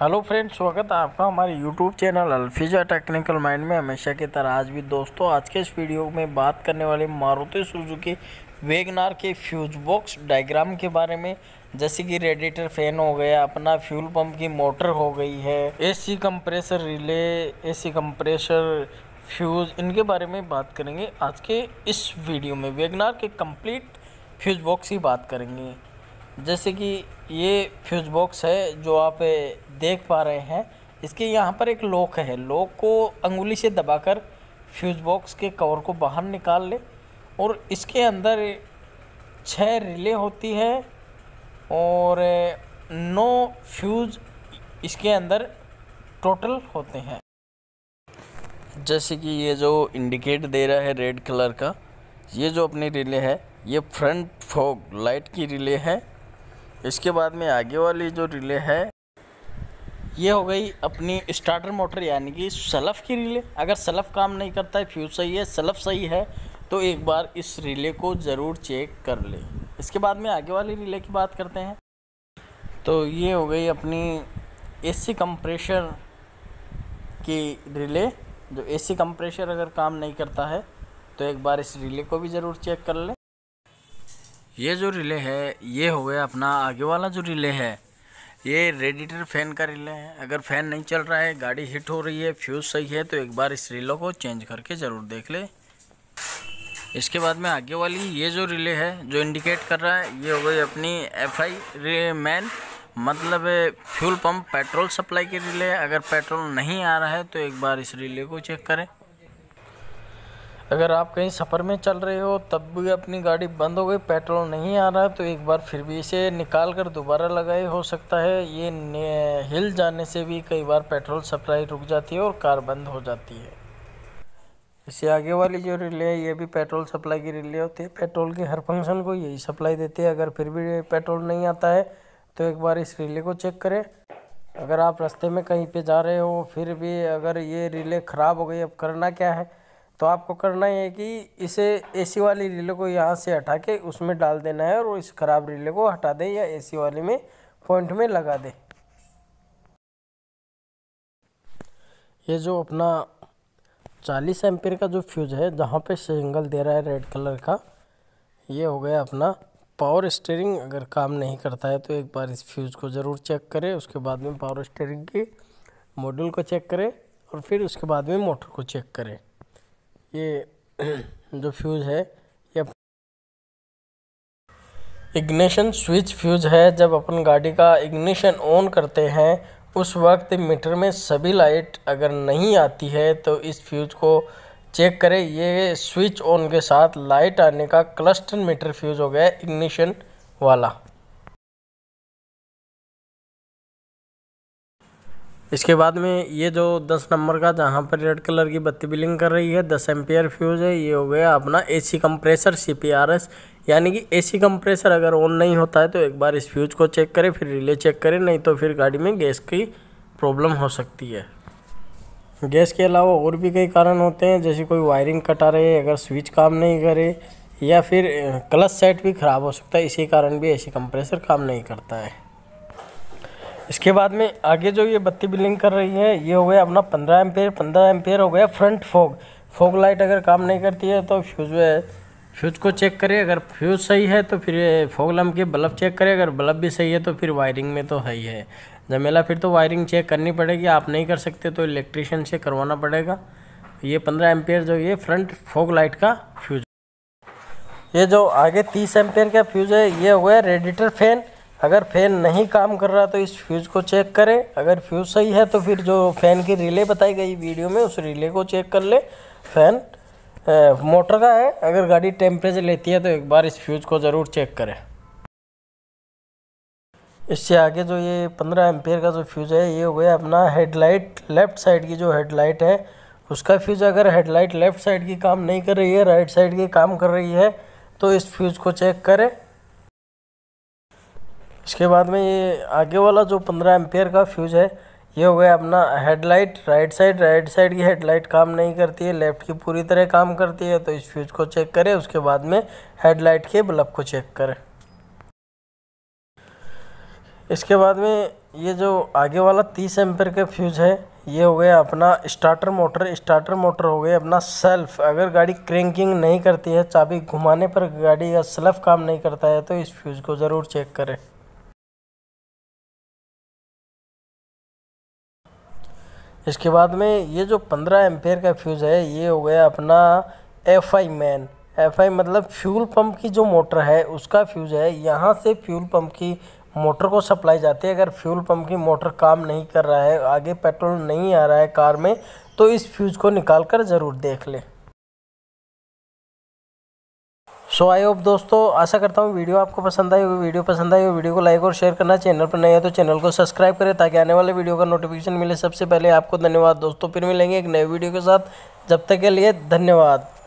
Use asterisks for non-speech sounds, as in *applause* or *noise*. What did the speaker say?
hello friends स्वागत है आपका हमारे YouTube channel Alfiza technical mind में हमेशा की तरह आज भी दोस्तों आज के इस वीडियो में बात करने वाले मारुति सुजुकी वेगनार के फ्यूज बॉक्स डायग्राम के बारे में जैसे कि रेडिएटर फैन हो गया अपना फ्यूल पंप की मोटर हो गई है AC compressor relay AC compressor fuse इनके बारे में बात करेंगे आज के इस वीडियो में वेगनार के कम्प्लीट फ्यूज बॉक्स की बात करेंगे जैसे कि ये फ्यूज बॉक्स है जो आप देख पा रहे हैं इसके यहाँ पर एक लॉक है लॉक को अंगुली से दबाकर फ्यूज़ बॉक्स के कवर को बाहर निकाल ले और इसके अंदर छः रिले होती है और नौ फ्यूज़ इसके अंदर टोटल होते हैं जैसे कि ये जो इंडिकेट दे रहा है रेड कलर का ये जो अपनी रिले है ये फ्रंट फॉग लाइट की रिले है इसके बाद में आगे वाली जो रिले है ये हो गई अपनी स्टार्टर मोटर यानी कि सलफ़ की रिले अगर सलफ़ काम नहीं करता है फ्यूज़ सही है सलफ़ सही है तो एक बार इस रिले को ज़रूर चेक कर ले इसके बाद में आगे वाली रिले की बात करते हैं तो ये हो गई अपनी एसी कंप्रेशर की रिले जो एसी कंप्रेशर अगर काम नहीं करता है तो एक बार इस रिले को भी ज़रूर चेक कर ले ये जो रिले है ये हो गया अपना आगे वाला जो रिले है ये रेडिटर फैन का रिले है अगर फैन नहीं चल रहा है गाड़ी हिट हो रही है फ्यूज़ सही है तो एक बार इस रिलो को चेंज करके ज़रूर देख ले इसके बाद में आगे वाली ये जो रिले है जो इंडिकेट कर रहा है ये हो गई अपनी एफ आई मैन मतलब फ्यूल पंप पेट्रोल सप्लाई की रिले है अगर पेट्रोल नहीं आ रहा है तो एक बार इस रिले को चेक करें अगर आप कहीं सफ़र में चल रहे हो तब भी अपनी गाड़ी बंद हो गई पेट्रोल नहीं आ रहा तो एक बार फिर भी इसे निकाल कर दोबारा लगाए हो सकता है ये हिल जाने से भी कई बार पेट्रोल सप्लाई रुक जाती है और कार बंद हो जाती है इससे आगे वाली जो रिले है ये भी पेट्रोल सप्लाई की रिले होती है पेट्रोल के हर फंक्शन को यही सप्लाई देती है अगर फिर भी पेट्रोल नहीं आता है तो एक बार इस रिले को चेक करें अगर आप रास्ते में कहीं पे जा रहे हो फिर भी अगर ये रिले ख़राब हो गई अब करना क्या है तो आपको करना है कि इसे एसी वाली रिले को यहाँ से हटा के उसमें डाल देना है और इस ख़राब रिले को हटा दें या एसी वाली में पॉइंट में लगा दें ये जो अपना चालीस एम्पियर का जो फ्यूज़ है जहाँ पे सिंगल दे रहा है रेड कलर का ये हो गया अपना पावर स्टेयरिंग अगर काम नहीं करता है तो एक बार इस फ्यूज़ को ज़रूर चेक करें उसके बाद में पावर स्टेयरिंग के मॉड्यूल को चेक करें और फिर उसके बाद में मोटर को चेक करें ये *clears throat* जो फ्यूज़ है ये इग्निशन स्विच फ्यूज़ है जब अपन गाड़ी का इग्निशन ऑन करते हैं उस वक्त मीटर में सभी लाइट अगर नहीं आती है तो इस फ्यूज़ को चेक करें ये स्विच ऑन के साथ लाइट आने का क्लस्टर मीटर फ्यूज़ हो गया इग्निशन वाला इसके बाद में ये जो दस नंबर का जहाँ पर रेड कलर की बत्ती बिलिंग कर रही है दस एम्पियर फ्यूज़ है ये हो गया अपना एसी कंप्रेसर सीपीआरएस यानी कि एसी कंप्रेसर अगर ऑन नहीं होता है तो एक बार इस फ्यूज़ को चेक करें फिर रिले चेक करें नहीं तो फिर गाड़ी में गैस की प्रॉब्लम हो सकती है गैस के अलावा और भी कई कारण होते हैं जैसे कोई वायरिंग कटा रहे अगर स्विच काम नहीं करे या फिर क्लच सेट भी ख़राब हो सकता है इसी कारण भी सी कंप्रेसर काम नहीं करता है इसके बाद में आगे जो ये बत्ती बिलिंग कर रही है ये हो गया अपना पंद्रह एमपेयर पंद्रह एमपेयर हो गया फ्रंट फोग फोग लाइट अगर काम नहीं करती है तो फ्यूज फ्यूज को चेक करें अगर फ्यूज सही है तो फिर फोग लम के बल्ब चेक करें अगर बल्ब भी सही है तो फिर वायरिंग में तो है ही है जमेला फिर तो वायरिंग चेक करनी पड़ेगी आप नहीं कर सकते तो इलेक्ट्रिशियन से करवाना पड़ेगा ये पंद्रह एम्पेयर जो ये फ्रंट फोग लाइट का फ्यूज ये जो आगे तीस एम्पेयर का फ्यूज है ये हो गया रेडिटर फैन अगर फ़ैन नहीं काम कर रहा तो इस फ्यूज़ को चेक करें अगर फ्यूज़ सही है तो फिर जो फ़ैन की रिले बताई गई वीडियो में उस रिले को चेक कर ले फ़ैन मोटर का है अगर गाड़ी टेम्परेचर लेती है तो एक बार इस फ्यूज़ को ज़रूर चेक करें इससे आगे जो ये पंद्रह एम्पेयर का जो फ्यूज़ है ये हो गया अपना हेडलाइट लेफ़्ट साइड की जो हेडलाइट है उसका फ्यूज़ अगर हेडलाइट लेफ़्ट साइड की काम नहीं कर रही है राइट साइड की काम कर रही है तो इस फ्यूज़ को चेक करें उसके बाद में ये आगे वाला जो पंद्रह एम्पेयर का फ्यूज है ये हो गया अपना headlight right side right side की हेडलाइट काम नहीं करती है लेफ़्ट की पूरी तरह काम करती है तो इस फ्यूज को चेक करें उसके बाद में हेडलाइट के बल्ब को चेक करें इसके बाद में ये जो आगे वाला तीस एम्पेयर का फ्यूज़ है ये हो गया अपना स्टार्टर मोटर स्टार्टर मोटर हो गया अपना सेल्फ अगर गाड़ी क्रैंकिंग नहीं करती है चाबी घुमाने पर गाड़ी का सेल्फ काम नहीं करता है तो इस फ्यूज़ को ज़रूर चेक करें इसके बाद में ये जो पंद्रह एम्पेयर का फ्यूज़ है ये हो गया अपना F I main F I मतलब फ्यूल पंप की जो मोटर है उसका फ्यूज़ है यहाँ से फ्यूल पंप की मोटर को सप्लाई जाती है अगर फ्यूल पंप की मोटर काम नहीं कर रहा है आगे पेट्रोल नहीं आ रहा है कार में तो इस फ्यूज़ को निकाल कर ज़रूर देख लें सो आई होप दोस्तों आशा करता हूँ वीडियो आपको पसंद आई होगी वीडियो पसंद आई हो वीडियो को लाइक और शेयर करना चैनल पर नहीं है तो चैनल को सब्सक्राइब करें ताकि आने वाले वीडियो का नोटिफिकेशन मिले सबसे पहले आपको धन्यवाद दोस्तों फिर मिलेंगे एक नए वीडियो के साथ जब तक के लिए धन्यवाद